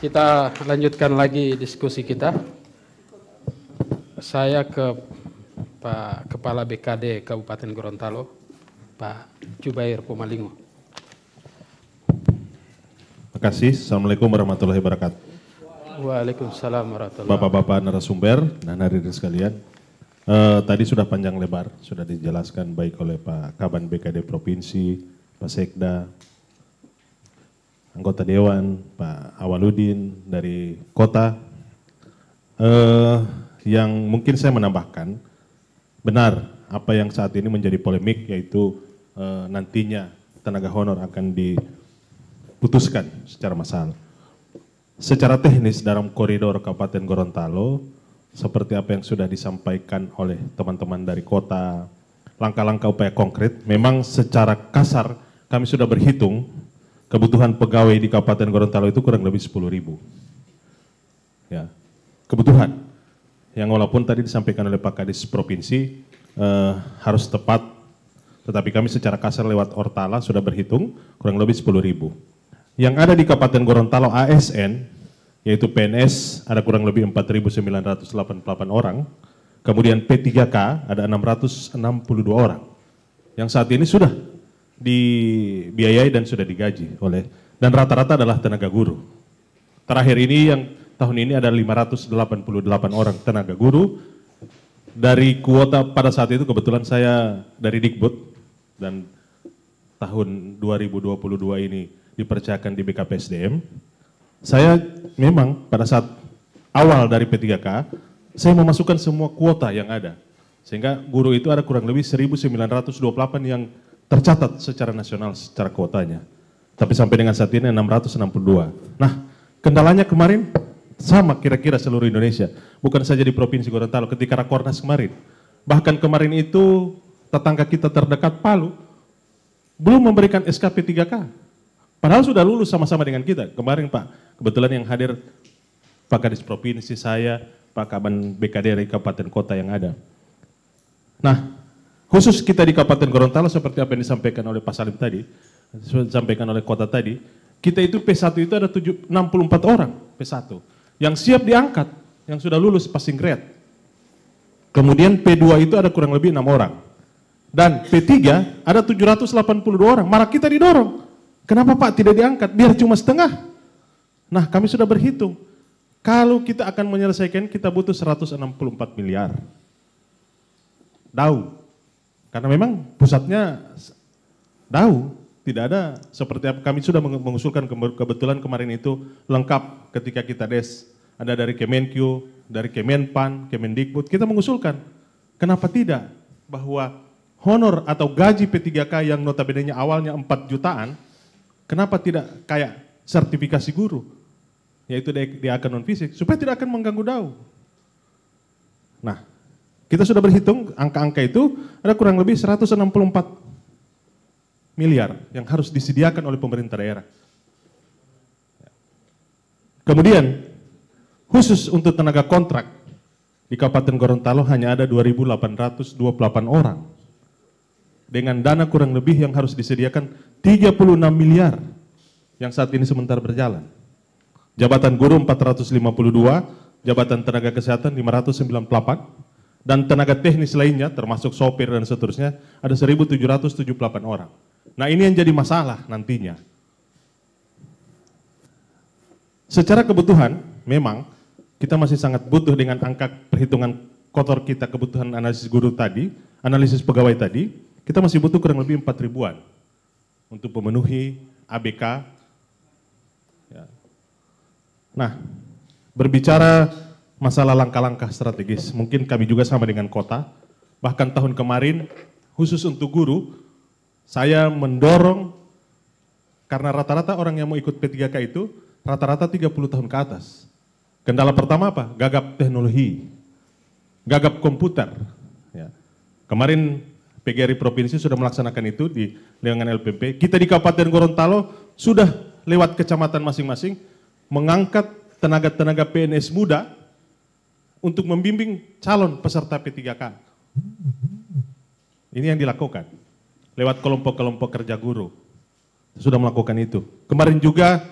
kita lanjutkan lagi diskusi kita. Saya ke Pak Kepala BKD Kabupaten Gorontalo, Pak Jubair Pumalingo. Terima kasih. Assalamualaikum warahmatullahi wabarakatuh. Waalaikumsalam warahmatullahi wabarakatuh. Bapak-bapak narasumber dan hadirin sekalian. Uh, tadi sudah panjang lebar, sudah dijelaskan baik oleh Pak Kaban BKD Provinsi, Pak Sekda, anggota dewan Pak Awaludin dari kota eh, yang mungkin saya menambahkan benar apa yang saat ini menjadi polemik yaitu eh, nantinya tenaga honor akan diputuskan secara massal. Secara teknis dalam koridor Kabupaten Gorontalo seperti apa yang sudah disampaikan oleh teman-teman dari kota langkah-langkah upaya konkret memang secara kasar kami sudah berhitung kebutuhan pegawai di Kabupaten Gorontalo itu kurang lebih 10 ribu. Ya, kebutuhan yang walaupun tadi disampaikan oleh Pak Kadis Provinsi eh, harus tepat, tetapi kami secara kasar lewat ortala sudah berhitung kurang lebih 10 ribu. Yang ada di Kabupaten Gorontalo ASN, yaitu PNS ada kurang lebih 4.988 orang, kemudian P3K ada 662 orang, yang saat ini sudah dibiayai dan sudah digaji oleh dan rata-rata adalah tenaga guru. Terakhir ini yang tahun ini ada 588 orang tenaga guru dari kuota pada saat itu kebetulan saya dari Dikbud dan tahun 2022 ini dipercayakan di BKP SDM. Saya memang pada saat awal dari P3K, saya memasukkan semua kuota yang ada. Sehingga guru itu ada kurang lebih 1928 yang tercatat secara nasional secara kuotanya. Tapi sampai dengan saat ini 662. Nah, kendalanya kemarin sama kira-kira seluruh Indonesia. Bukan saja di Provinsi Gorontalo ketika Rakornas kemarin. Bahkan kemarin itu tetangga kita terdekat Palu belum memberikan SKP 3K. Padahal sudah lulus sama-sama dengan kita. Kemarin Pak, kebetulan yang hadir Pak Kadis Provinsi saya, Pak Kaban BKD dari Kabupaten Kota yang ada. Nah, Khusus kita di Kabupaten Gorontalo seperti apa yang disampaikan oleh Pak Salim tadi, disampaikan oleh kota tadi, kita itu P1 itu ada 64 orang P1 yang siap diangkat, yang sudah lulus passing grade. Kemudian P2 itu ada kurang lebih enam orang. Dan P3 ada 782 orang. Marah kita didorong. Kenapa Pak tidak diangkat? Biar cuma setengah. Nah kami sudah berhitung. Kalau kita akan menyelesaikan, kita butuh 164 miliar. Daun. Karena memang pusatnya tahu tidak ada seperti apa kami sudah mengusulkan kebetulan kemarin itu lengkap ketika kita des ada dari Kemenkyu, dari Kemenpan, Kemendikbud kita mengusulkan kenapa tidak bahwa honor atau gaji P3K yang notabene awalnya 4 jutaan kenapa tidak kayak sertifikasi guru yaitu dia akan non fisik supaya tidak akan mengganggu DAO. Nah, kita sudah berhitung angka-angka itu ada kurang lebih 164 miliar yang harus disediakan oleh pemerintah daerah. Kemudian khusus untuk tenaga kontrak di Kabupaten Gorontalo hanya ada 2.828 orang dengan dana kurang lebih yang harus disediakan 36 miliar yang saat ini sementara berjalan. Jabatan guru 452, jabatan tenaga kesehatan 598, dan tenaga teknis lainnya termasuk sopir dan seterusnya ada 1778 orang. Nah, ini yang jadi masalah nantinya. Secara kebutuhan memang kita masih sangat butuh dengan angka perhitungan kotor kita kebutuhan analisis guru tadi, analisis pegawai tadi, kita masih butuh kurang lebih 4 ribuan untuk memenuhi ABK. Ya. Nah, berbicara masalah langkah-langkah strategis. Mungkin kami juga sama dengan kota. Bahkan tahun kemarin, khusus untuk guru, saya mendorong karena rata-rata orang yang mau ikut P3K itu rata-rata 30 tahun ke atas. Kendala pertama apa? Gagap teknologi, gagap komputer. Ya. Kemarin PGRI Provinsi sudah melaksanakan itu di lingkungan LPP. Kita di Kabupaten Gorontalo sudah lewat kecamatan masing-masing mengangkat tenaga-tenaga PNS muda untuk membimbing calon peserta P3K. Ini yang dilakukan lewat kelompok-kelompok kerja guru. Sudah melakukan itu. Kemarin juga,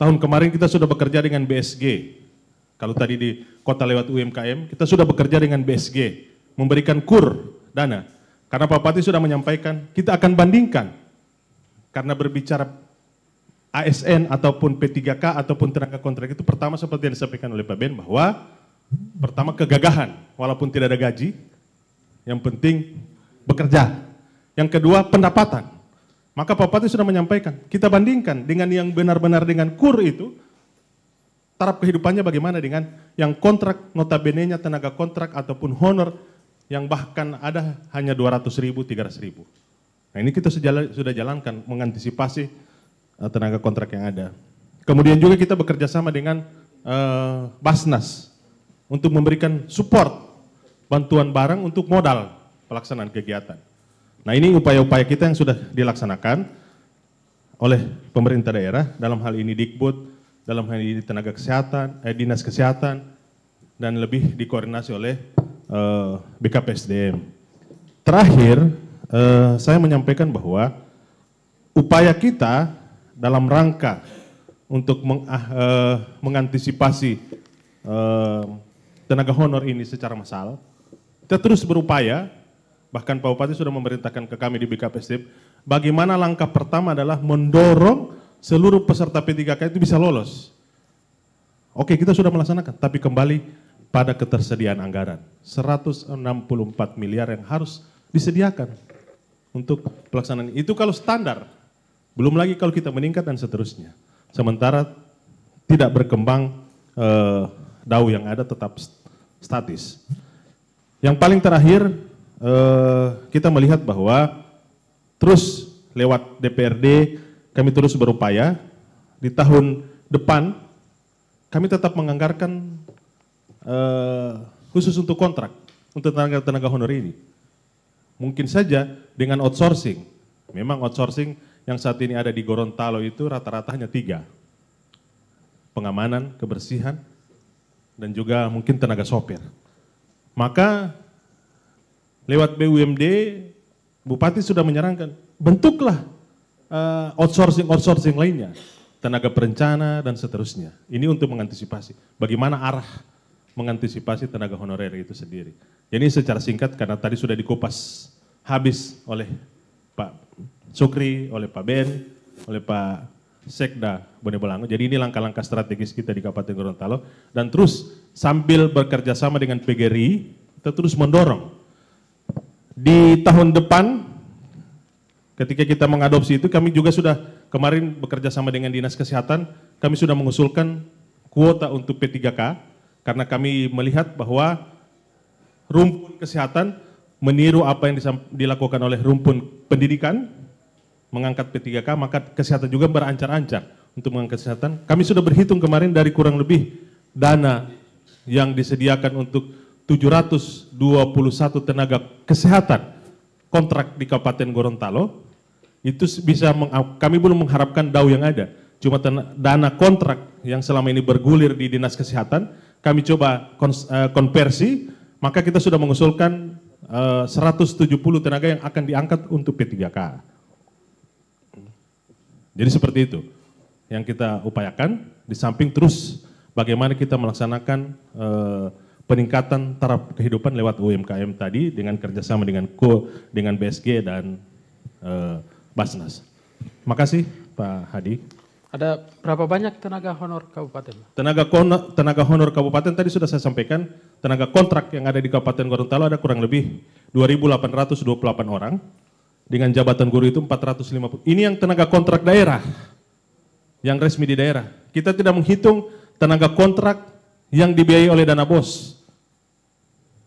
tahun kemarin kita sudah bekerja dengan BSG. Kalau tadi di kota lewat UMKM, kita sudah bekerja dengan BSG. Memberikan kur dana. Karena Pak Pati sudah menyampaikan, kita akan bandingkan. Karena berbicara ASN ataupun P3K ataupun tenaga kontrak itu pertama seperti yang disampaikan oleh Pak Ben bahwa Pertama kegagahan, walaupun tidak ada gaji, yang penting bekerja. Yang kedua pendapatan. Maka Pak sudah menyampaikan, kita bandingkan dengan yang benar-benar dengan kur itu, taraf kehidupannya bagaimana dengan yang kontrak notabene-nya tenaga kontrak ataupun honor yang bahkan ada hanya 200 ribu, 300 ribu. Nah ini kita sudah jalankan mengantisipasi eh, tenaga kontrak yang ada. Kemudian juga kita bekerja sama dengan uh, Basnas, untuk memberikan support bantuan barang untuk modal pelaksanaan kegiatan. Nah ini upaya-upaya kita yang sudah dilaksanakan oleh pemerintah daerah dalam hal ini Dikbud, dalam hal ini tenaga kesehatan, eh, dinas kesehatan, dan lebih dikoordinasi oleh eh, BKPSDM. Terakhir, eh, saya menyampaikan bahwa upaya kita dalam rangka untuk meng, eh, mengantisipasi eh, tenaga honor ini secara massal. Kita terus berupaya, bahkan Pak Bupati sudah memerintahkan ke kami di BKPSDIP, bagaimana langkah pertama adalah mendorong seluruh peserta P3K itu bisa lolos. Oke, kita sudah melaksanakan, tapi kembali pada ketersediaan anggaran. 164 miliar yang harus disediakan untuk pelaksanaan. Itu kalau standar. Belum lagi kalau kita meningkat dan seterusnya. Sementara tidak berkembang eh, DAO yang ada tetap statis. Yang paling terakhir eh, kita melihat bahwa terus lewat DPRD kami terus berupaya di tahun depan kami tetap menganggarkan eh, khusus untuk kontrak untuk tenaga tenaga honorer ini. Mungkin saja dengan outsourcing, memang outsourcing yang saat ini ada di Gorontalo itu rata-rata hanya tiga. Pengamanan, kebersihan, dan juga mungkin tenaga sopir. Maka lewat BUMD Bupati sudah menyarankan bentuklah outsourcing eh, outsourcing outsourcing lainnya tenaga perencana dan seterusnya. Ini untuk mengantisipasi bagaimana arah mengantisipasi tenaga honorer itu sendiri. Jadi secara singkat karena tadi sudah dikupas habis oleh Pak Sukri, oleh Pak Ben, oleh Pak Sekda bonebolango Jadi ini langkah-langkah strategis kita di Kabupaten Gorontalo dan terus sambil bekerja sama dengan PGRI kita terus mendorong di tahun depan ketika kita mengadopsi itu kami juga sudah kemarin bekerja sama dengan Dinas Kesehatan kami sudah mengusulkan kuota untuk P3K karena kami melihat bahwa rumpun kesehatan meniru apa yang dilakukan oleh rumpun pendidikan mengangkat P3K, maka kesehatan juga berancar-ancar untuk mengangkat kesehatan. Kami sudah berhitung kemarin dari kurang lebih dana yang disediakan untuk 721 tenaga kesehatan kontrak di Kabupaten Gorontalo itu bisa meng, kami belum mengharapkan DAU yang ada cuma tena, dana kontrak yang selama ini bergulir di Dinas Kesehatan kami coba kons, uh, konversi maka kita sudah mengusulkan eh, uh, 170 tenaga yang akan diangkat untuk P3K. Jadi seperti itu yang kita upayakan di samping terus bagaimana kita melaksanakan eh, peningkatan taraf kehidupan lewat UMKM tadi dengan kerjasama dengan Ko, dengan BSG dan eh, Basnas. Makasih Pak Hadi. Ada berapa banyak tenaga honor kabupaten? Tenaga kon tenaga honor kabupaten tadi sudah saya sampaikan, tenaga kontrak yang ada di Kabupaten Gorontalo ada kurang lebih 2.828 orang dengan jabatan guru itu 450. Ini yang tenaga kontrak daerah, yang resmi di daerah. Kita tidak menghitung tenaga kontrak yang dibiayai oleh dana bos.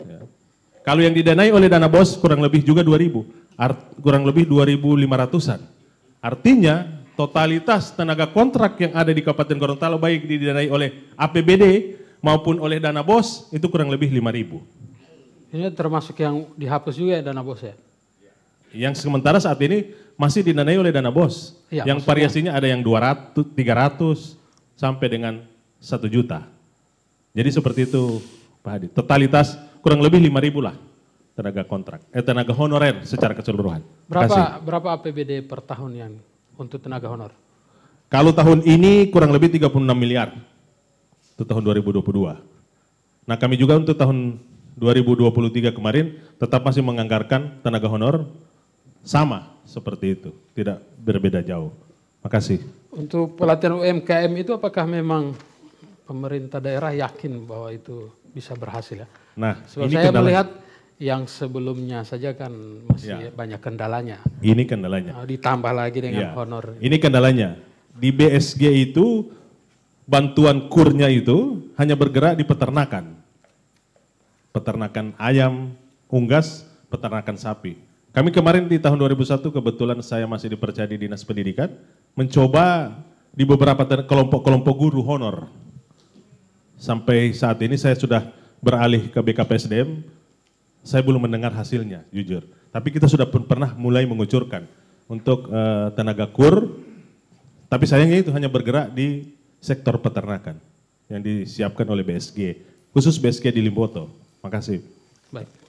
Ya. Kalau yang didanai oleh dana bos kurang lebih juga 2000, Art, kurang lebih 2500-an. Artinya totalitas tenaga kontrak yang ada di Kabupaten Gorontalo baik didanai oleh APBD maupun oleh dana bos itu kurang lebih 5000. Ini termasuk yang dihapus juga ya dana bos ya? Yang sementara saat ini masih dinanai oleh dana bos. Ya, yang maksudnya. variasinya ada yang 200, 300 sampai dengan 1 juta. Jadi seperti itu Pak Hadi. Totalitas kurang lebih ribu lah tenaga kontrak, eh tenaga honorer secara keseluruhan. Berapa Kasih. berapa APBD per tahun yang untuk tenaga honor? Kalau tahun ini kurang lebih 36 miliar. Itu tahun 2022. Nah, kami juga untuk tahun 2023 kemarin tetap masih menganggarkan tenaga honor sama seperti itu, tidak berbeda jauh. Makasih. Untuk pelatihan UMKM itu apakah memang pemerintah daerah yakin bahwa itu bisa berhasil ya? Nah, Sebab ini saya kendalanya. melihat yang sebelumnya saja kan masih ya. banyak kendalanya. Ini kendalanya. Nah, ditambah lagi dengan ya. honor. Ini kendalanya. Di BSG itu bantuan kurnya itu hanya bergerak di peternakan. Peternakan ayam, unggas, peternakan sapi. Kami kemarin di tahun 2001 kebetulan saya masih dipercaya di Dinas Pendidikan mencoba di beberapa kelompok-kelompok guru honor. Sampai saat ini saya sudah beralih ke BKPSDM, saya belum mendengar hasilnya, jujur. Tapi kita sudah pun pernah mulai mengucurkan untuk e, tenaga kur, tapi sayangnya itu hanya bergerak di sektor peternakan yang disiapkan oleh BSG, khusus BSG di Limboto. Makasih. Baik.